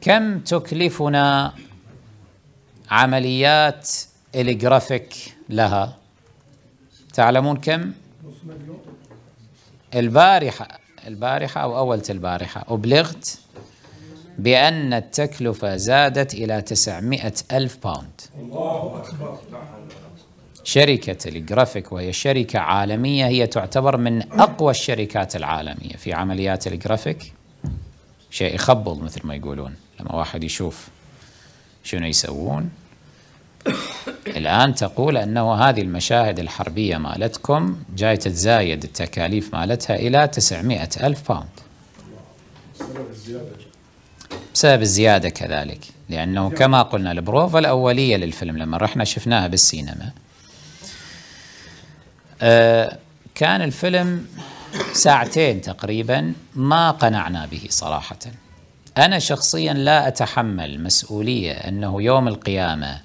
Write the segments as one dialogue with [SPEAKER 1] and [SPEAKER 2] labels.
[SPEAKER 1] كم تكلفنا عمليات الجرافيك لها تعلمون كم البارحة البارحة أو أول البارحة أبلغت بأن التكلفة زادت إلى 900 ألف باوند الله أكبر شركة الجرافيك وهي شركة عالمية هي تعتبر من أقوى الشركات العالمية في عمليات الجرافيك شيء يخبل مثل ما يقولون لما واحد يشوف شنو يسوون الآن تقول أنه هذه المشاهد الحربية مالتكم جاي تتزايد التكاليف مالتها إلى 900 ألف باوند بسبب الزيادة كذلك لأنه كما قلنا البروفا الأولية للفيلم لما رحنا شفناها بالسينما آه، كان الفيلم ساعتين تقريبا ما قنعنا به صراحة أنا شخصيا لا أتحمل مسؤولية أنه يوم القيامة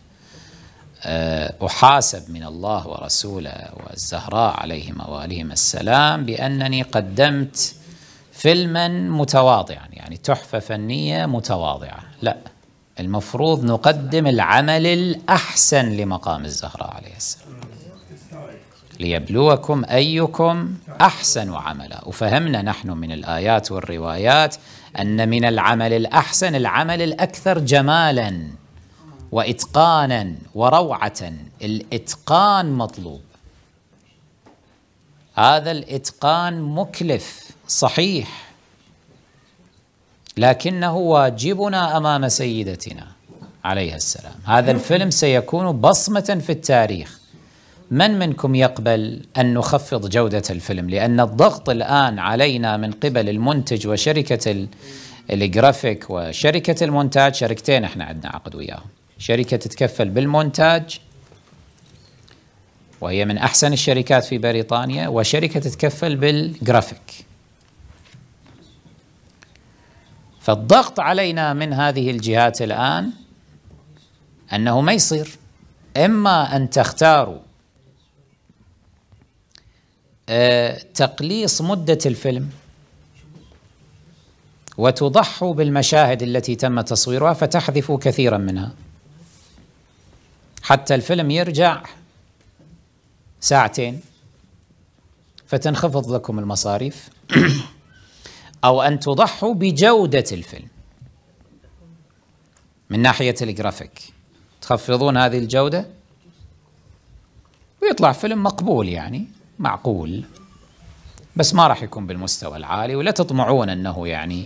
[SPEAKER 1] آه، أحاسب من الله ورسوله والزهراء عليهم وآلهم السلام بأنني قدمت فيلما متواضعا يعني تحفة فنية متواضعة لا المفروض نقدم العمل الأحسن لمقام الزهراء عليه السلام ليبلوكم أيكم أحسن عملا وفهمنا نحن من الآيات والروايات أن من العمل الأحسن العمل الأكثر جمالا وإتقانا وروعة الإتقان مطلوب هذا الإتقان مكلف صحيح لكنه واجبنا أمام سيدتنا عليها السلام هذا الفيلم سيكون بصمة في التاريخ من منكم يقبل أن نخفض جودة الفيلم لأن الضغط الآن علينا من قبل المنتج وشركة الجرافيك وشركة المونتاج شركتين احنا عندنا عقد وياهم شركة تتكفل بالمونتاج وهي من أحسن الشركات في بريطانيا وشركة تتكفل بالجرافيك فالضغط علينا من هذه الجهات الآن أنه ما يصير إما أن تختاروا تقليص مدة الفيلم وتضحوا بالمشاهد التي تم تصويرها فتحذفوا كثيرا منها حتى الفيلم يرجع ساعتين فتنخفض لكم المصاريف أو أن تضحوا بجودة الفيلم من ناحية الجرافيك تخفضون هذه الجودة ويطلع فيلم مقبول يعني معقول بس ما راح يكون بالمستوى العالي ولا تطمعون انه يعني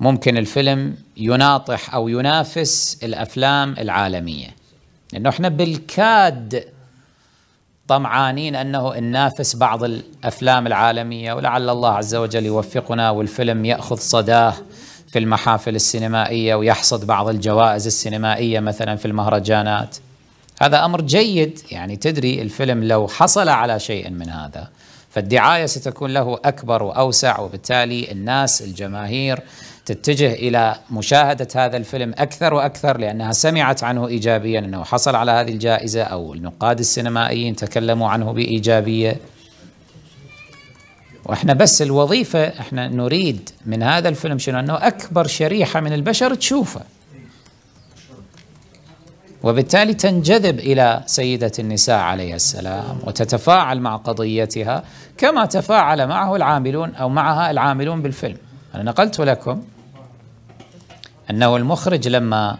[SPEAKER 1] ممكن الفيلم يناطح او ينافس الافلام العالميه لانه احنا بالكاد طمعانين انه ننافس بعض الافلام العالميه ولعل الله عز وجل يوفقنا والفيلم ياخذ صداه في المحافل السينمائيه ويحصد بعض الجوائز السينمائيه مثلا في المهرجانات هذا أمر جيد يعني تدري الفيلم لو حصل على شيء من هذا فالدعاية ستكون له أكبر وأوسع وبالتالي الناس الجماهير تتجه إلى مشاهدة هذا الفيلم أكثر وأكثر لأنها سمعت عنه إيجابيا أنه حصل على هذه الجائزة أو النقاد السينمائيين تكلموا عنه بإيجابية واحنا بس الوظيفة احنا نريد من هذا الفيلم شنو أنه أكبر شريحة من البشر تشوفه وبالتالي تنجذب الى سيده النساء عليه السلام وتتفاعل مع قضيتها كما تفاعل معه العاملون او معها العاملون بالفيلم انا نقلت لكم انه المخرج لما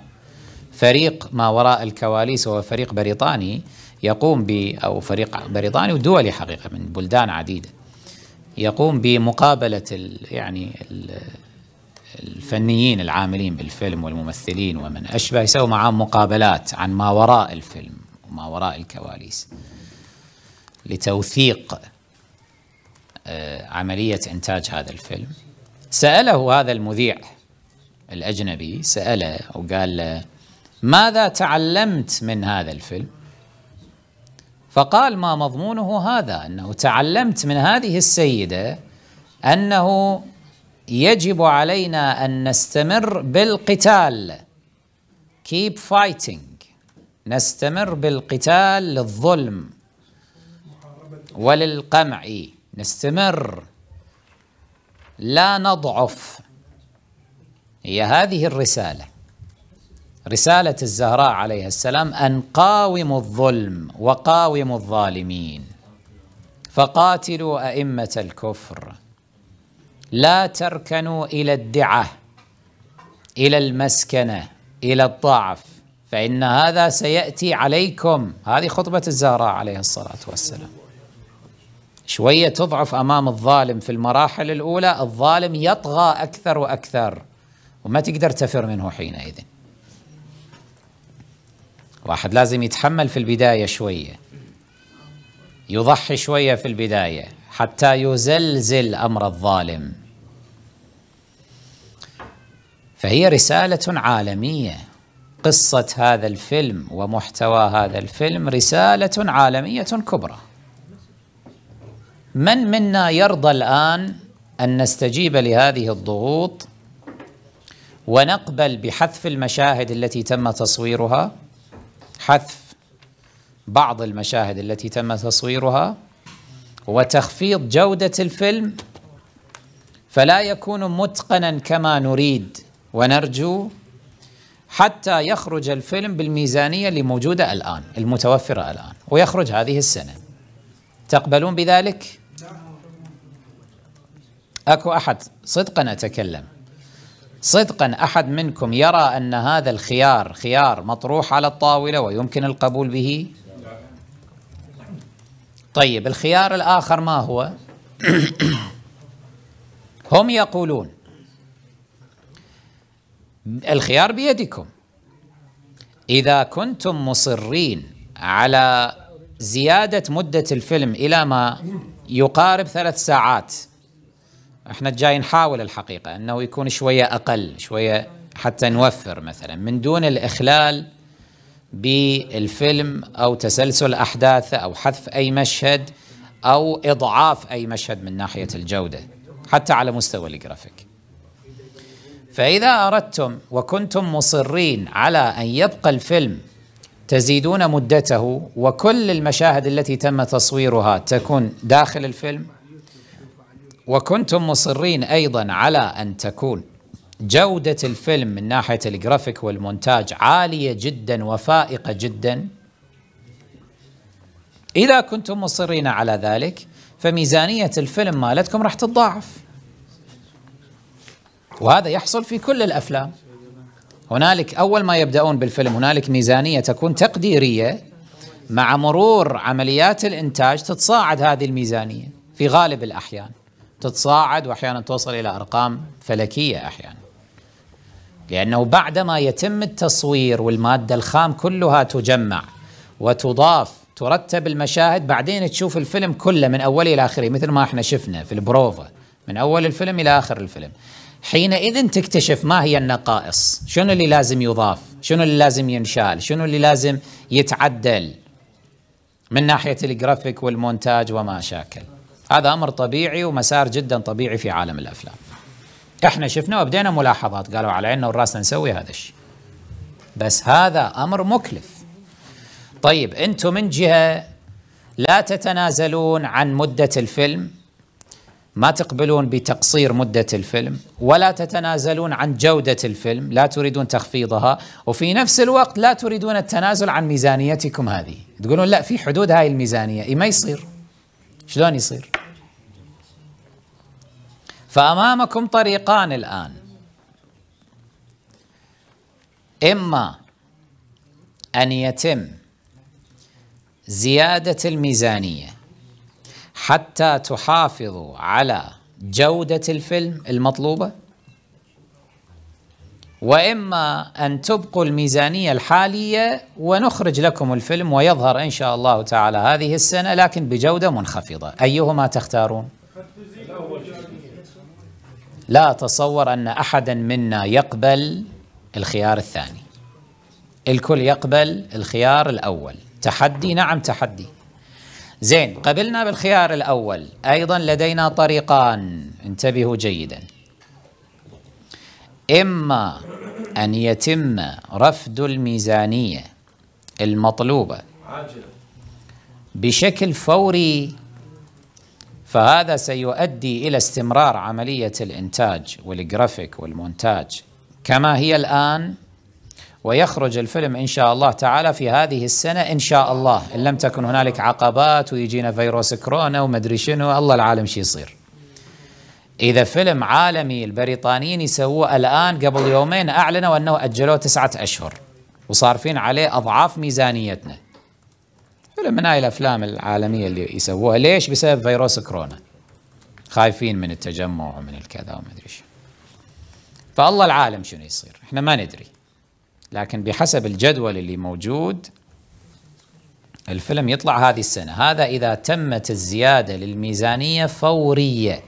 [SPEAKER 1] فريق ما وراء الكواليس وهو فريق بريطاني يقوم ب او فريق بريطاني ودولي حقيقه من بلدان عديده يقوم بمقابله الـ يعني ال الفنيين العاملين بالفيلم والممثلين ومن أشبه يسوي معهم مقابلات عن ما وراء الفيلم وما وراء الكواليس لتوثيق آه، عملية إنتاج هذا الفيلم سأله هذا المذيع الأجنبي سأله وقال له ماذا تعلمت من هذا الفيلم؟ فقال ما مضمونه هذا أنه تعلمت من هذه السيدة أنه يجب علينا أن نستمر بالقتال keep fighting نستمر بالقتال للظلم وللقمع نستمر لا نضعف هي هذه الرسالة رسالة الزهراء عليها السلام أن قاوموا الظلم وقاوموا الظالمين فقاتلوا أئمة الكفر لا تركنوا إلى الدعة إلى المسكنة إلى الضعف فإن هذا سيأتي عليكم هذه خطبة الزهراء عليه الصلاة والسلام شوية تضعف أمام الظالم في المراحل الأولى الظالم يطغى أكثر وأكثر وما تقدر تفر منه حينئذ واحد لازم يتحمل في البداية شوية يضحي شوية في البداية حتى يزلزل امر الظالم فهي رساله عالميه قصه هذا الفيلم ومحتوى هذا الفيلم رساله عالميه كبرى من منا يرضى الان ان نستجيب لهذه الضغوط ونقبل بحذف المشاهد التي تم تصويرها حذف بعض المشاهد التي تم تصويرها وتخفيض جودة الفيلم فلا يكون متقنا كما نريد ونرجو حتى يخرج الفيلم بالميزانية اللي موجودة الآن المتوفرة الآن ويخرج هذه السنة تقبلون بذلك؟ أكو أحد صدقا أتكلم صدقا أحد منكم يرى أن هذا الخيار خيار مطروح على الطاولة ويمكن القبول به؟ طيب الخيار الآخر ما هو؟ هم يقولون الخيار بيدكم إذا كنتم مصرين على زيادة مدة الفيلم إلى ما يقارب ثلاث ساعات احنا جاي نحاول الحقيقة أنه يكون شوية أقل شوية حتى نوفر مثلا من دون الإخلال بالفيلم او تسلسل احداثه او حذف اي مشهد او اضعاف اي مشهد من ناحيه الجوده حتى على مستوى الجرافيك فاذا اردتم وكنتم مصرين على ان يبقى الفيلم تزيدون مدته وكل المشاهد التي تم تصويرها تكون داخل الفيلم وكنتم مصرين ايضا على ان تكون جودة الفيلم من ناحية الجرافيك والمونتاج عالية جدا وفائقة جدا إذا كنتم مصرين على ذلك فميزانية الفيلم مالتكم راح تتضاعف وهذا يحصل في كل الأفلام هنالك أول ما يبدأون بالفيلم هنالك ميزانية تكون تقديرية مع مرور عمليات الإنتاج تتصاعد هذه الميزانية في غالب الأحيان تتصاعد وأحيانا توصل إلى أرقام فلكية أحيانا لأنه بعدما يتم التصوير والمادة الخام كلها تجمع وتضاف ترتب المشاهد بعدين تشوف الفيلم كله من أوله إلى آخره مثل ما احنا شفنا في البروفا من أول الفيلم إلى آخر الفيلم حينئذ تكتشف ما هي النقائص شنو اللي لازم يضاف شنو اللي لازم ينشال شنو اللي لازم يتعدل من ناحية الجرافيك والمونتاج وما شاكل هذا أمر طبيعي ومسار جدا طبيعي في عالم الأفلام احنا شفنا وبدينا ملاحظات قالوا على عيننا وراسنا نسوي هذا الشيء بس هذا امر مكلف طيب انتم من جهه لا تتنازلون عن مده الفيلم ما تقبلون بتقصير مده الفيلم ولا تتنازلون عن جوده الفيلم لا تريدون تخفيضها وفي نفس الوقت لا تريدون التنازل عن ميزانيتكم هذه تقولون لا في حدود هاي الميزانيه اي ما يصير شلون يصير فأمامكم طريقان الآن إما أن يتم زيادة الميزانية حتى تحافظوا على جودة الفيلم المطلوبة وإما أن تبقوا الميزانية الحالية ونخرج لكم الفيلم ويظهر إن شاء الله تعالى هذه السنة لكن بجودة منخفضة أيهما تختارون؟ لا أتصور أن أحدا منا يقبل الخيار الثاني الكل يقبل الخيار الأول تحدي نعم تحدي زين قبلنا بالخيار الأول أيضا لدينا طريقان انتبهوا جيدا إما أن يتم رفض الميزانية المطلوبة بشكل فوري فهذا سيؤدي إلى استمرار عملية الإنتاج والجرافيك والمونتاج كما هي الآن ويخرج الفيلم إن شاء الله تعالى في هذه السنة إن شاء الله إن لم تكن هنالك عقبات ويجينا فيروس كورونا ومدري شنو الله العالم شو يصير إذا فيلم عالمي البريطانيين يسووه الآن قبل يومين أعلنوا أنه أجلوه تسعة أشهر وصارفين عليه أضعاف ميزانيتنا ولا من هاي الافلام العالميه اللي يسووها ليش بسبب فيروس كورونا خايفين من التجمع ومن الكذا وما ادري شو فالله العالم شنو يصير احنا ما ندري لكن بحسب الجدول اللي موجود الفيلم يطلع هذه السنة هذا إذا تمت الزيادة للميزانية فورية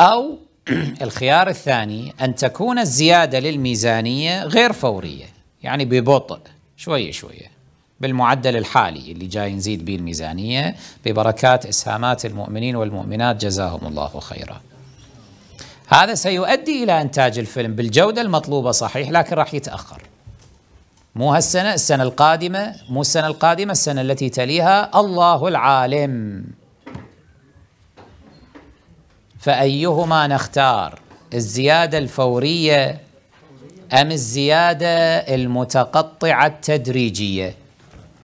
[SPEAKER 1] أو الخيار الثاني أن تكون الزيادة للميزانية غير فورية يعني ببطء شوية شوية بالمعدل الحالي اللي جاي نزيد به الميزانية ببركات إسهامات المؤمنين والمؤمنات جزاهم الله خيرا هذا سيؤدي إلى إنتاج الفيلم بالجودة المطلوبة صحيح لكن راح يتأخر مو هالسنة السنة القادمة مو السنة القادمة السنة التي تليها الله العالم فأيهما نختار الزيادة الفورية أم الزيادة المتقطعة التدريجية